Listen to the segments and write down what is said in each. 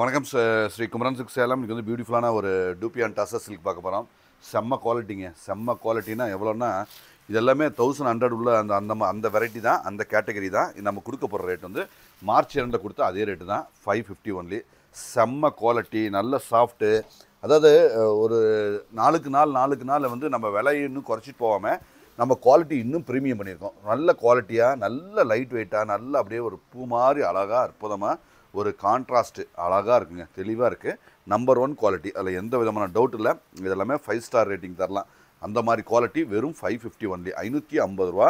வணக்கம் ஸ்ரீ குமரன் சிக் சேலம் இங்கே வந்து பியூட்டிஃபுல்லான ஒரு அண்ட் டாசா சில்க் பார்க்க போகிறோம் செம்ம குவாலிட்டிங்க செம்ம குவாலிட்டினா எவ்வளோன்னா இது எல்லாமே தௌசண்ட் ஹண்ட்ரட் உள்ள அந்த அந்த அந்த வெரைட்டி தான் அந்த கேட்டகரி தான் நம்ம கொடுக்க போகிற ரேட் வந்து மார்ச் இரண்டில் கொடுத்தா அதே ரேட்டு தான் ஃபைவ் ஃபிஃப்டி ஒன்லி செம்ம குவாலிட்டி நல்ல சாஃப்ட்டு அதாவது ஒரு நாளுக்கு நாள் நாளுக்கு நாள் வந்து நம்ம விலையின்னு குறைச்சிட்டு போகாமல் நம்ம குவாலிட்டி இன்னும் ப்ரீமியம் பண்ணியிருக்கோம் நல்ல குவாலிட்டியாக நல்ல லைட் வெயிட்டாக நல்ல அப்படியே ஒரு பூ மாதிரி அழகாக அற்புதமாக ஒரு கான்ட்ராஸ்ட்டு அழகாக இருக்குங்க தெளிவாக இருக்குது நம்பர் ஒன் குவாலிட்டி அதில் எந்த விதமான டவுட் இல்லை இதெல்லாமே ஃபைவ் ஸ்டார் ரேட்டிங் தரலாம் அந்த மாதிரி குவாலிட்டி வெறும் ஃபைவ் ஃபிஃப்டி ஒன்லி ஐநூற்றி ஐம்பது ரூபா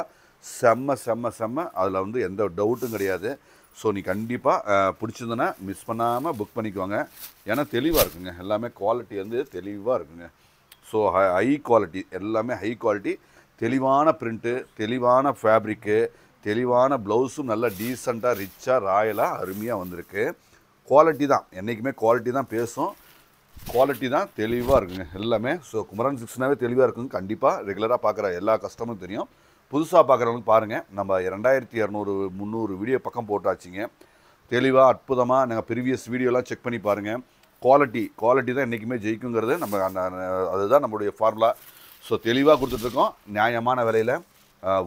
செம்ம செம்ம செம்ம அதில் வந்து எந்த டவுட்டும் கிடையாது ஸோ நீ கண்டிப்பாக பிடிச்சிருந்தனா மிஸ் பண்ணாமல் புக் பண்ணிக்குவாங்க ஏன்னா தெளிவாக இருக்குங்க எல்லாமே குவாலிட்டி வந்து தெளிவாக இருக்குங்க ஸோ ஹை குவாலிட்டி எல்லாமே ஹை குவாலிட்டி தெளிவான பிரிண்ட்டு தெளிவான ஃபேப்ரிக்கு தெளிவான ப்ளவுஸும் நல்லா டீசெண்டாக ரிச்சாக ராயலாக அருமையாக வந்திருக்கு குவாலிட்டி தான் என்றைக்குமே குவாலிட்டி தான் பேசும் குவாலிட்டி தான் தெளிவாக இருக்குங்க எல்லாமே ஸோ குமரன் சிக்ஸ்னாவே தெளிவாக இருக்குங்க கண்டிப்பாக ரெகுலராக பார்க்குற எல்லா கஸ்டமரும் தெரியும் புதுசாக பார்க்குறவங்களுக்கு பாருங்கள் நம்ம ரெண்டாயிரத்தி இரநூறு முந்நூறு வீடியோ பக்கம் போட்டாச்சுங்க தெளிவாக அற்புதமாக நாங்கள் ப்ரீவியஸ் வீடியோலாம் செக் பண்ணி பாருங்கள் குவாலிட்டி குவாலிட்டி தான் என்றைக்குமே ஜெயிக்குங்கிறது நம்ம அதுதான் நம்மளுடைய ஃபார்முலா ஸோ தெளிவாக கொடுத்துட்ருக்கோம் நியாயமான விலையில்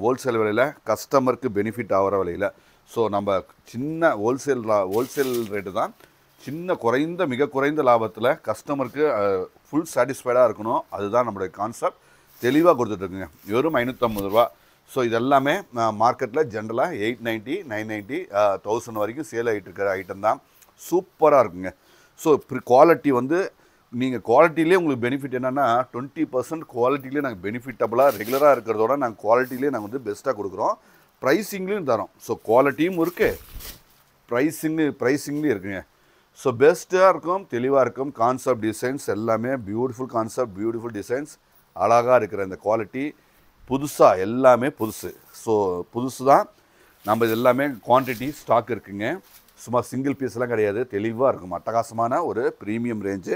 ஹோல்சேல் விலையில் கஸ்டமருக்கு பெனிஃபிட் ஆகிற விலையில் ஸோ நம்ம சின்ன ஹோல்சேல் ஹோல்சேல் ரேட்டு தான் சின்ன குறைந்த மிக குறைந்த லாபத்தில் கஸ்டமருக்கு ஃபுல் சாட்டிஸ்ஃபைடாக இருக்கணும் அதுதான் நம்மளுடைய கான்செப்ட் தெளிவாக கொடுத்துட்ருக்குங்க வெறும் ஐநூற்றம்பது ரூபா ஸோ இதெல்லாமே மார்க்கெட்டில் ஜென்ரலாக eight ninety nine ninety thousand வரைக்கும் சேல் ஆகிட்டு இருக்கிற ஐட்டம் தான் சூப்பராக இருக்குங்க ஸோ குவாலிட்டி வந்து நீங்கள் குவாலிட்டிலே உங்களுக்கு பெனிஃபிட் என்னென்னா டுவெண்ட்டி பர்சன்ட் குவாலிட்டிலே நாங்கள் பெனிஃபிட்டபுளாக ரெகுலராக இருக்கிறதோட நாங்கள் குவாலிட்டிலே நாங்கள் வந்து பெஸ்ட்டாக கொடுக்குறோம் ப்ரைஸிங்லேயும் தரோம் ஸோ குவாலிட்டியும் இருக்குது ப்ரைஸிங்லேயும் ப்ரைஸிங்லேயும் இருக்குங்க ஸோ பெஸ்ட்டாக இருக்கும் தெளிவாக இருக்கும் கான்செப்ட் டிசைன்ஸ் எல்லாமே பியூட்டிஃபுல் கான்செப்ட் பியூட்டிஃபுல் டிசைன்ஸ் அழகாக இருக்கிற இந்த குவாலிட்டி புதுசாக எல்லாமே புதுசு ஸோ புதுசு தான் நம்ம இது எல்லாமே குவான்டிட்டி ஸ்டாக் இருக்குங்க சும்மா சிங்கிள் பீஸ்லாம் கிடையாது தெளிவாக இருக்கும் அட்டகாசமான ஒரு ப்ரீமியம் ரேஞ்சு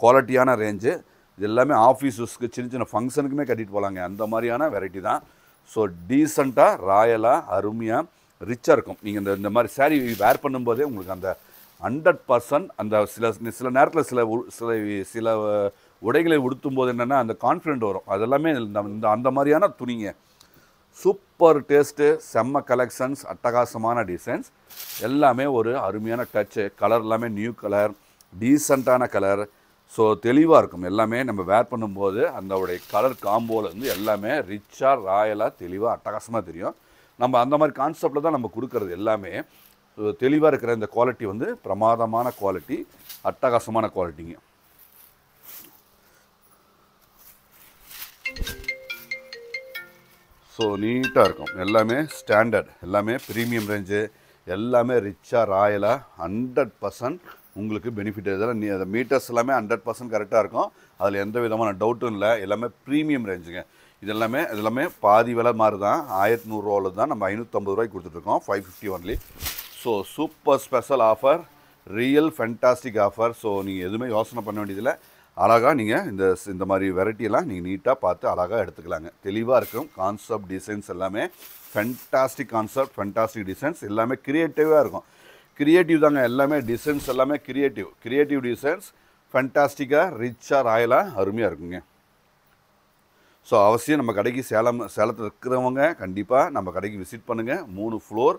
குவாலிட்டியான ரேஞ்சு இது எல்லாமே ஆஃபீஸ் யூஸ்க்கு சின்ன சின்ன ஃபங்க்ஷனுக்குமே கட்டிட்டு போகலாங்க அந்த மாதிரியான வெரைட்டி தான் ஸோ டீசெண்டாக ராயலாக அருமையாக ரிச்சாக இருக்கும் நீங்கள் இந்த இந்த மாதிரி சாரீ வேர் பண்ணும்போதே உங்களுக்கு அந்த ஹண்ட்ரட் பர்சன்ட் அந்த சில சில நேரத்தில் சில சில சில உடைகளை உடுத்தும் போது என்னென்னா அந்த கான்ஃபிடென்ட் வரும் அதெல்லாமே இந்த அந்த மாதிரியான துணிங்க சூப்பர் டேஸ்ட்டு செம்ம கலெக்ஷன்ஸ் அட்டகாசமான டிசைன்ஸ் எல்லாமே ஒரு அருமையான டச்சு கலர் எல்லாமே நியூ கலர் டீசெண்டான கலர் ஸோ தெளிவாக இருக்கும் எல்லாமே நம்ம வேர் பண்ணும்போது அந்தோடைய கலர் காம்போவில் வந்து எல்லாமே ரிச்சாக ராயலாக தெளிவாக அட்டகாசமாக தெரியும் நம்ம அந்த மாதிரி கான்செப்டில் தான் நம்ம கொடுக்குறது எல்லாமே தெளிவாக இருக்கிற இந்த குவாலிட்டி வந்து பிரமாதமான குவாலிட்டி அட்டகாசமான குவாலிட்டிங்க ஸோ நீட்டாக இருக்கும் எல்லாமே ஸ்டாண்டர்ட் எல்லாமே ப்ரீமியம் ரேஞ்சு எல்லாமே ரிச்சாக ராயலாக ஹண்ட்ரட் பர்சன்ட் உங்களுக்கு பெனிஃபிட் இதெல்லாம் நீ அதை மீட்டர்ஸ் எல்லாமே ஹண்ட்ரட் பர்சன்ட் கரெக்டாக இருக்கும் அதில் எந்த விதமான டவுட்டும் இல்லை எல்லாமே ப்ரீமியம் ரேஞ்சுங்க இதெல்லாமே இதெல்லாமே பாதி விலை மாதிரி தான் ஆயிரத்தி நூறுரூவாவில் தான் நம்ம ஐநூற்றம்பது ரூபாய்க்கு கொடுத்துட்ருக்கோம் five fifty only so super special offer real fantastic offer so நீங்கள் எதுவுமே யோசனை பண்ண வேண்டியதில்லை அழகாக நீங்கள் இந்த இந்த மாதிரி வெரைட்டியெல்லாம் நீங்கள் நீட்டாக பார்த்து அழகாக எடுத்துக்கலாங்க தெளிவாக இருக்கும் கான்செப்ட் டிசைன்ஸ் எல்லாமே ஃபென்டாஸ்டிக் கான்செப்ட் ஃபென்டாஸ்டிக் டிசைன்ஸ் எல்லாமே க்ரியேட்டிவாக இருக்கும் கிரியேட்டிவ் தாங்க எல்லாமே டிசைன்ஸ் எல்லாமே கிரியேட்டிவ் கிரியேட்டிவ் டிசைன்ஸ் ஃபண்டாஸ்டிக்காக ரிச்சாக ராயலாக அருமையாக இருக்குங்க ஸோ அவசியம் நம்ம கடைக்கு சேலம் சேலத்தில் இருக்கிறவங்க கண்டிப்பாக நம்ம கடைக்கு விசிட் பண்ணுங்கள் மூணு ஃப்ளோர்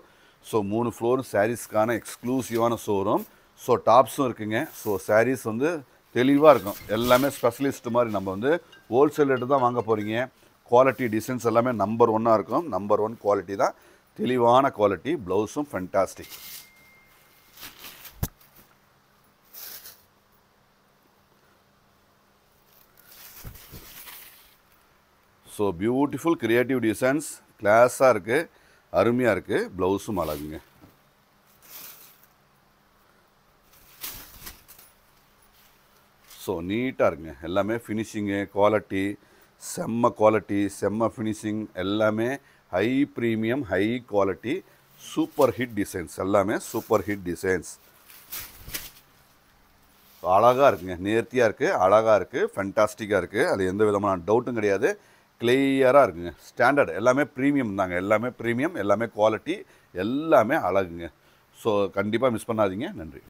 ஸோ மூணு ஃப்ளோர் சாரீஸ்க்கான எக்ஸ்க்ளூசிவான ஷோரூம் ஸோ டாப்ஸும் இருக்குங்க ஸோ சாரீஸ் வந்து தெளிவாக இருக்கும் எல்லாமே ஸ்பெஷலிஸ்ட் மாதிரி நம்ம வந்து ஹோல்சேல் ரேட்டு தான் வாங்க போகிறீங்க குவாலிட்டி டிசைன்ஸ் எல்லாமே நம்பர் ஒன்னாக இருக்கும் நம்பர் ஒன் குவாலிட்டி தான் தெளிவான குவாலிட்டி ப்ளவுஸும் fantastic so beautiful creative designs கிளாஸாக இருக்குது அருமையாக இருக்குது ப்ளவுஸும் அழகுங்க ஸோ நீட்டாக இருக்குங்க எல்லாமே ஃபினிஷிங்கு குவாலிட்டி செம்ம குவாலிட்டி செம்ம ஃபினிஷிங் எல்லாமே high premium high quality super hit designs எல்லாமே சூப்பர் ஹிட் டிசைன்ஸ் அழகாக இருக்குங்க நேர்த்தியாக இருக்குது அழகாக இருக்குது ஃபென்டாஸ்டிக்காக இருக்குது அது எந்த விதமான டவுட்டும் கிடையாது கிளியராக இருக்குங்க ஸ்டாண்டர்ட் எல்லாமே ப்ரீமியம் தாங்க எல்லாமே ப்ரீமியம் எல்லாமே குவாலிட்டி எல்லாமே அழகுங்க ஸோ கண்டிப்பாக மிஸ் பண்ணாதீங்க நன்றி